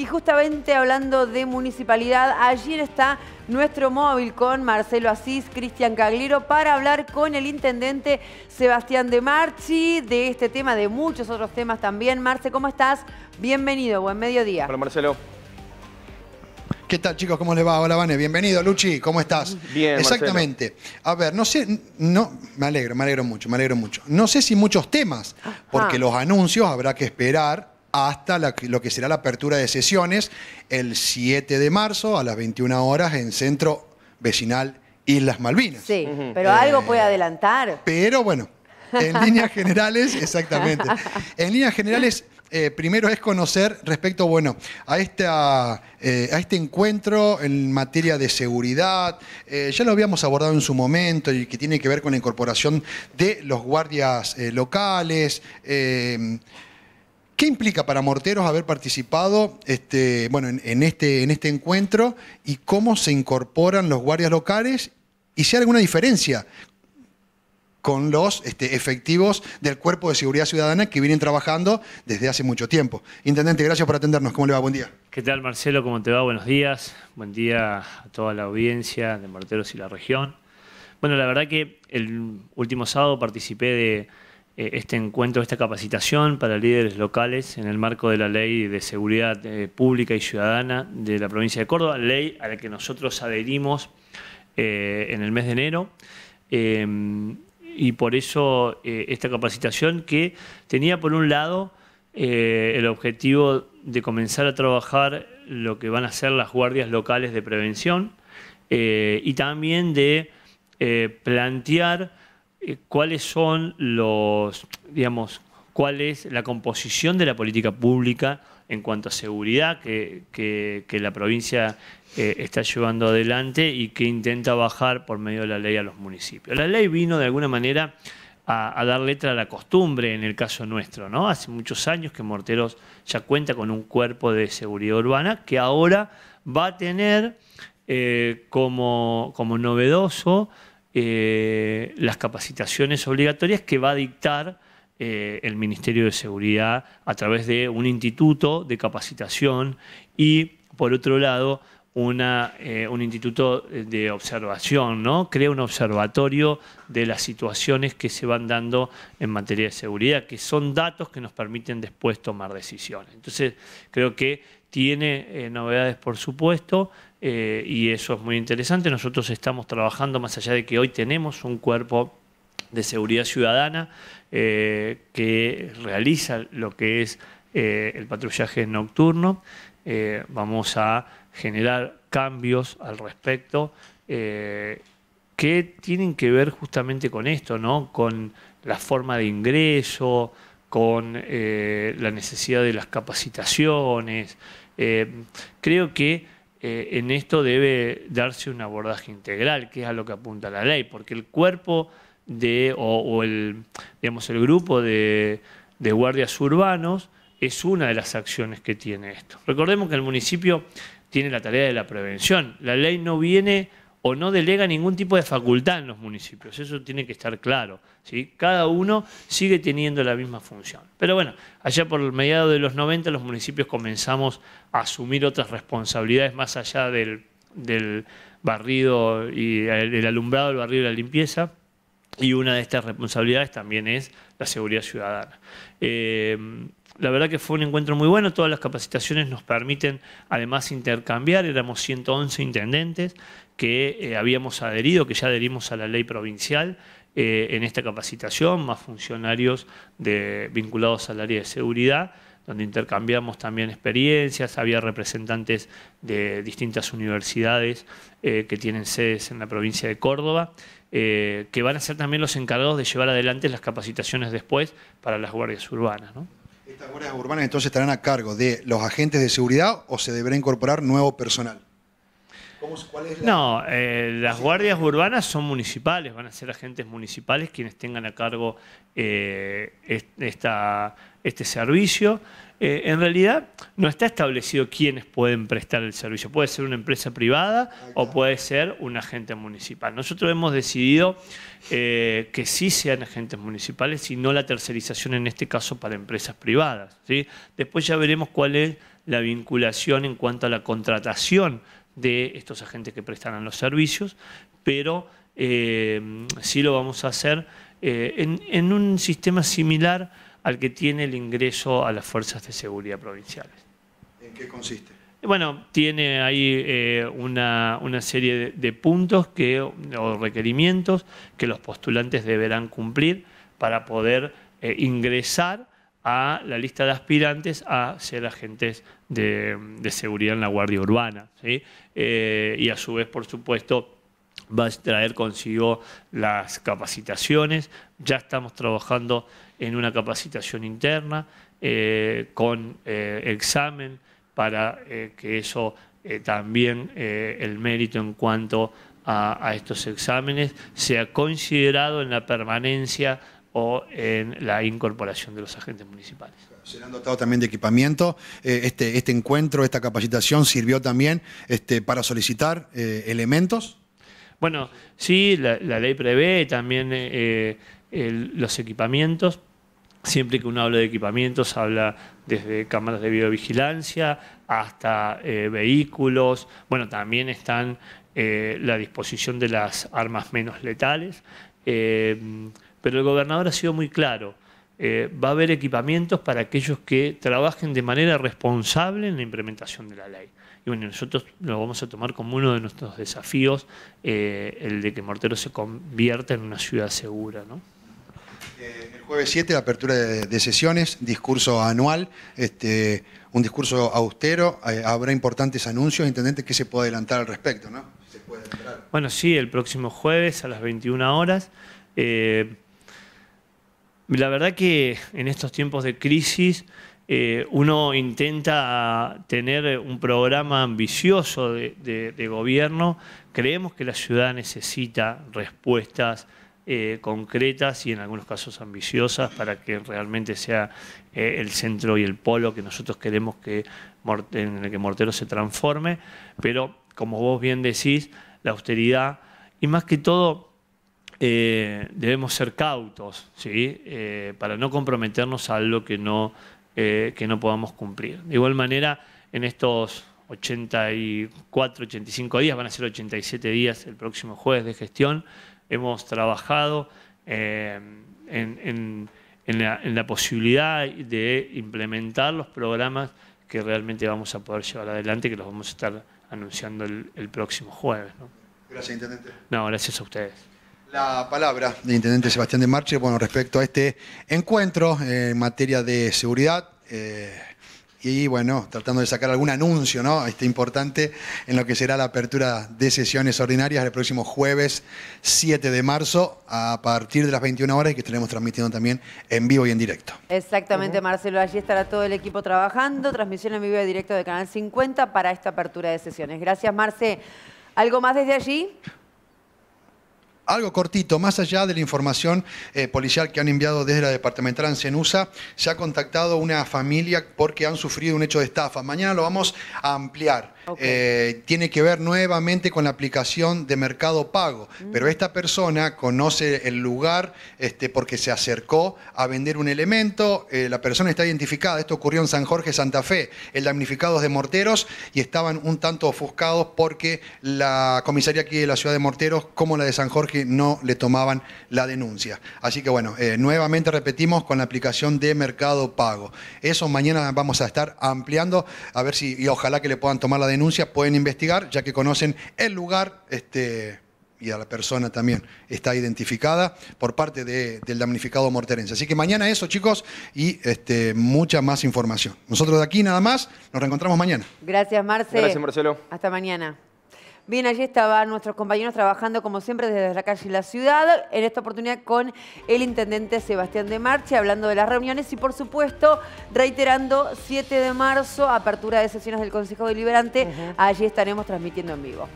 Y justamente hablando de municipalidad, ayer está nuestro móvil con Marcelo Asís, Cristian Cagliero, para hablar con el intendente Sebastián de Marchi de este tema, de muchos otros temas también. Marce, ¿cómo estás? Bienvenido, buen mediodía. Hola Marcelo. ¿Qué tal chicos? ¿Cómo les va? Hola Vane, bienvenido. Luchi, ¿cómo estás? Bien. Exactamente. A ver, no sé, no, me alegro, me alegro mucho, me alegro mucho. No sé si muchos temas, ah. porque los anuncios habrá que esperar hasta lo que será la apertura de sesiones el 7 de marzo a las 21 horas en Centro Vecinal Islas Malvinas. Sí, pero algo eh, puede adelantar. Pero bueno, en líneas generales, exactamente. En líneas generales, eh, primero es conocer respecto, bueno, a, esta, eh, a este encuentro en materia de seguridad, ya lo habíamos abordado en su momento y que tiene que ver con la incorporación de los guardias locales. ¿Qué implica para Morteros haber participado este, bueno, este, en, este, encuentro y cómo se incorporan los guardias locales y si hay alguna diferencia con los este, efectivos del Cuerpo de Seguridad Ciudadana que vienen trabajando desde hace mucho tiempo? Intendente, gracias por atendernos. ¿Cómo le va? Buen día. ¿Qué tal, Marcelo? ¿Cómo te va? Buenos días. Buen día a toda la audiencia de Morteros y la región. Bueno, la verdad que el último sábado participé de eh, este encuentro, esta capacitación para líderes locales en el marco de la Ley de Seguridad eh, Pública y Ciudadana de la provincia de Córdoba, ley a la que nosotros adherimos eh, en el mes de enero. y por eso esta capacitación que tenía por un lado el objetivo de comenzar a trabajar lo que van a ser las guardias locales de prevención y también de plantear eh, cuáles son los, digamos, cuál es la composición de la política pública en cuanto a seguridad que, la provincia eh, está llevando adelante y que intenta bajar por medio de la ley a los municipios. La ley vino de alguna manera a, dar letra a la costumbre en el caso nuestro, ¿no? Hace muchos años que Morteros ya cuenta con un cuerpo de seguridad urbana que ahora va a tener eh, como novedoso eh, las capacitaciones obligatorias que va a dictar eh, el Ministerio de Seguridad a través de un instituto de capacitación y, por otro lado, una, eh, un instituto eh, de observación, ¿no? Crea un observatorio de las situaciones que se van dando en materia de seguridad, que son datos que nos permiten después tomar decisiones. Entonces, creo que tiene eh, novedades, por supuesto, y eso es muy interesante. Nosotros estamos trabajando, más allá de que hoy tenemos un cuerpo de seguridad ciudadana que realiza lo que es eh, el patrullaje nocturno. Eh, vamos a generar cambios al respecto eh, que tienen que ver justamente con esto, ¿no? Con la forma de ingreso, con la necesidad de las capacitaciones. creo que en esto debe darse un abordaje integral, que es a lo que apunta la ley, porque el cuerpo de, o, el, el grupo de guardias urbanos es una de las acciones que tiene esto. Recordemos que el municipio tiene la tarea de la prevención. La ley no viene o no delega ningún tipo de facultad en los municipios. Eso tiene que estar claro. Cada uno sigue teniendo la misma función. Pero bueno, allá por mediados de los 90 los municipios comenzamos a asumir otras responsabilidades más allá del, barrido y el, el alumbrado, el barrido y la limpieza. Y una de estas responsabilidades también es la seguridad ciudadana. Eh, la verdad que fue un encuentro muy bueno, todas las capacitaciones nos permiten además intercambiar, éramos 111 intendentes que eh, habíamos adherido, que ya adherimos a la ley provincial eh, en esta capacitación, más funcionarios vinculados al área de seguridad donde intercambiamos también experiencias, había representantes de distintas universidades eh, que tienen sedes en la provincia de Córdoba, eh, que van a ser también los encargados de llevar adelante las capacitaciones después para las guardias urbanas. ¿Estas guardias urbanas entonces estarán a cargo de los agentes de seguridad o se deberá incorporar nuevo personal? cuál es No, eh, las guardias urbanas son municipales, van a ser agentes municipales quienes tengan a cargo eh, esta, este servicio. Eh, en realidad no está establecido quiénes pueden prestar el servicio. Puede ser una empresa privada o puede ser un agente municipal. Nosotros hemos decidido que sí sean agentes municipales y no la tercerización en este caso para empresas privadas. ¿sí? Después ya veremos cuál es la vinculación en cuanto a la contratación de estos agentes que prestarán los servicios, pero eh, sí lo vamos a hacer eh, en, un sistema similar al que tiene el ingreso a las fuerzas de seguridad provinciales. ¿En qué consiste? Bueno, tiene ahí eh, una, serie de, puntos que, o requerimientos que los postulantes deberán cumplir para poder ingresar a la lista de aspirantes a ser agentes de, seguridad en la Guardia Urbana. Eh, y a su vez, por supuesto, va a traer consigo las capacitaciones. Ya estamos trabajando en una capacitación interna eh, con eh, examen para que eso también el mérito en cuanto a, a estos exámenes sea considerado en la permanencia o en la incorporación de los agentes municipales. Se han dotado también de equipamiento. Eh, este, este encuentro, esta capacitación sirvió también este, para solicitar eh, elementos. Bueno, sí, la, ley prevé también eh, los equipamientos. Siempre que uno habla de equipamientos, habla desde cámaras de videovigilancia hasta vehículos. Bueno, también están la disposición de las armas menos letales pero el gobernador ha sido muy claro. Eh, va a haber equipamientos para aquellos que trabajen de manera responsable en la implementación de la ley. Y bueno, nosotros lo vamos a tomar como uno de nuestros desafíos, eh, el de que Mortero se convierta en una ciudad segura. ¿no? Eh, el jueves 7, la apertura de, sesiones, discurso anual, este, un discurso austero. habrá importantes anuncios, intendente, ¿qué se puede adelantar al respecto, ¿no? Bueno, sí, el próximo jueves a las 21 horas. La verdad que en estos tiempos de crisis eh, uno intenta tener un programa ambicioso de, gobierno. Creemos que la ciudad necesita respuestas eh, concretas y en algunos casos ambiciosas para que realmente sea eh, el centro y el polo que nosotros queremos que en el que Mortero se transforme. Pero como vos bien decís, la austeridad y más que todo eh, debemos ser cautos, ¿sí? Eh, para no comprometernos a algo que no, eh, que no podamos cumplir. De igual manera, en estos 84, 85 días, van a ser 87 días el próximo jueves de gestión, hemos trabajado en, la, posibilidad de implementar los programas que realmente vamos a poder llevar adelante, que los vamos a estar anunciando el, próximo jueves. Gracias, Intendente. No, gracias a ustedes. La palabra del intendente Sebastián de Marche, bueno, respecto a este encuentro eh, en materia de seguridad. Eh, y bueno, tratando de sacar algún anuncio, ¿no? Este importante en lo que será la apertura de sesiones ordinarias el próximo jueves 7 de marzo a partir de las 21 horas y que estaremos transmitiendo también en vivo y en directo. Exactamente, Marcelo, allí estará todo el equipo trabajando, transmisión en vivo y directo de Canal 50 para esta apertura de sesiones. Gracias, Marce. ¿Algo más desde allí? algo cortito, más allá de la información eh, policial que han enviado desde la departamental en Senusa, se ha contactado una familia porque han sufrido un hecho de estafa. Mañana lo vamos a ampliar. Eh, tiene que ver nuevamente con la aplicación de Mercado Pago, mm. pero esta persona conoce el lugar este, porque se acercó a vender un elemento, eh, la persona está identificada, esto ocurrió en San Jorge, Santa Fe, el damnificado de Morteros y estaban un tanto ofuscados porque la comisaría aquí de la ciudad de Morteros, como la de San Jorge, no le tomaban la denuncia. Así que bueno, eh, nuevamente repetimos con la aplicación de Mercado Pago. Eso mañana vamos a estar ampliando, a ver si, y ojalá que le puedan tomar la denuncia pueden investigar, ya que conocen el lugar este, y a la persona también está identificada por parte del damnificado morterense. Así que mañana eso, chicos, y este, mucha más información. Nosotros de aquí nada más, nos reencontramos mañana. Gracias, Marce. Gracias, Marcelo. Hasta mañana. Bien, allí estaban nuestros compañeros trabajando como siempre desde la calle y la ciudad, en esta oportunidad con el intendente Sebastián de Marche, hablando de las reuniones y por supuesto reiterando 7 de marzo, apertura de sesiones del Consejo Deliberante, allí estaremos transmitiendo en vivo.